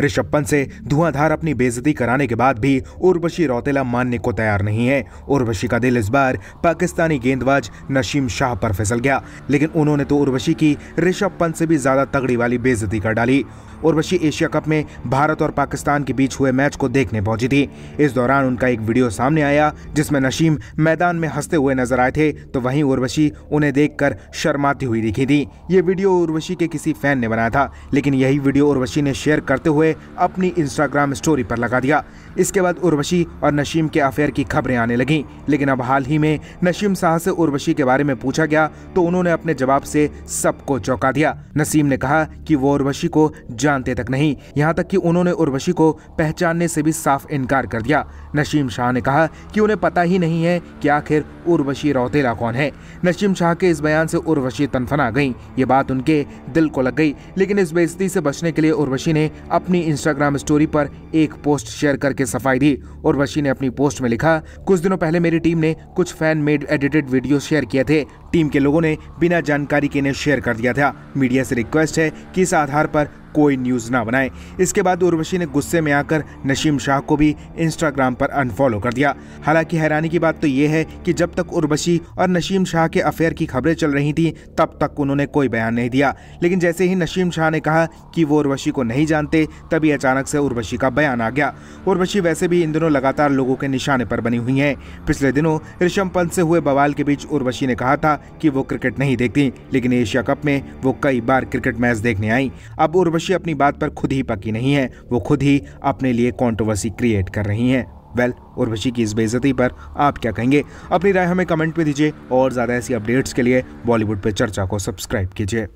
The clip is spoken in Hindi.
ऋषभ पंत से धुआंधार अपनी बेजती कराने के बाद भी उर्वशी रौतेला मानने को तैयार नहीं है उर्वशी का दिल इस बार पाकिस्तानी गेंदबाज नशीम शाह पर फिसल गया लेकिन उन्होंने तो उर्वशी की ऋषभ पंत से भी ज्यादा तगड़ी वाली बेजती कर डाली उर्वशी एशिया कप में भारत और पाकिस्तान के बीच हुए मैच को देखने पहुंची थी इस दौरान उनका एक वीडियो सामने आया जिसमें नशीम मैदान में हंसते हुए नजर आए थे तो वहीं उर्वशी उन्हें देखकर शर्माती हुई दिखी थी ये वीडियो उर्वशी के किसी फैन ने बनाया था लेकिन यही वीडियो उर्वशी ने शेयर करते हुए है अपनी इंस्टाग्राम स्टोरी पर लगा दिया इसके बाद उर्वशी और नशीम के अफेयर की खबरें आने लगीं लेकिन अब हाल ही में नशीम शाह से उर्वशी के बारे में पूछा गया तो उन्होंने अपने जवाब से सबको चौंका दिया नसीम ने कहा कि वो उर्वशी को जानते तक नहीं यहाँ तक कि उन्होंने उर्वशी को पहचानने से भी साफ इनकार कर दिया नशीम शाह ने कहा कि उन्हें पता ही नहीं है कि आखिर उर्वशी रौतेला कौन है नशीम शाह के इस बयान से उर्वशी तनफना गई ये बात उनके दिल को लग गई लेकिन इस बेजती से बचने के लिए उर्वशी ने अपनी अपनी इंस्टाग्राम स्टोरी पर एक पोस्ट शेयर करके सफाई दी और वशी ने अपनी पोस्ट में लिखा कुछ दिनों पहले मेरी टीम ने कुछ fan made edited video share किए थे टीम के लोगों ने बिना जानकारी के इन्हें शेयर कर दिया था मीडिया से रिक्वेस्ट है कि इस आधार पर कोई न्यूज़ ना बनाए इसके बाद उर्वशी ने गुस्से में आकर नशीम शाह को भी इंस्टाग्राम पर अनफॉलो कर दिया हालांकि हैरानी की बात तो ये है कि जब तक उर्वशी और नशीम शाह के अफेयर की खबरें चल रही थी तब तक उन्होंने कोई बयान नहीं दिया लेकिन जैसे ही नशीम शाह ने कहा कि वो उर्वशी को नहीं जानते तभी अचानक से उर्वशी का बयान आ गया उर्वशी वैसे भी इन दिनों लगातार लोगों के निशाने पर बनी हुई है पिछले दिनों ऋषम पंत से हुए बवाल के बीच उर्वशी ने कहा था कि वो क्रिकेट नहीं देखती लेकिन एशिया कप में वो कई बार क्रिकेट मैच देखने आई अब उर्वशी अपनी बात पर खुद ही पक्की नहीं है वो खुद ही अपने लिए कॉन्ट्रोवर्सी क्रिएट कर रही हैं वेल well, उर्वशी की इस बेजती पर आप क्या कहेंगे अपनी राय हमें कमेंट में दीजिए और ज़्यादा ऐसी अपडेट्स के लिए बॉलीवुड पर चर्चा को सब्सक्राइब कीजिए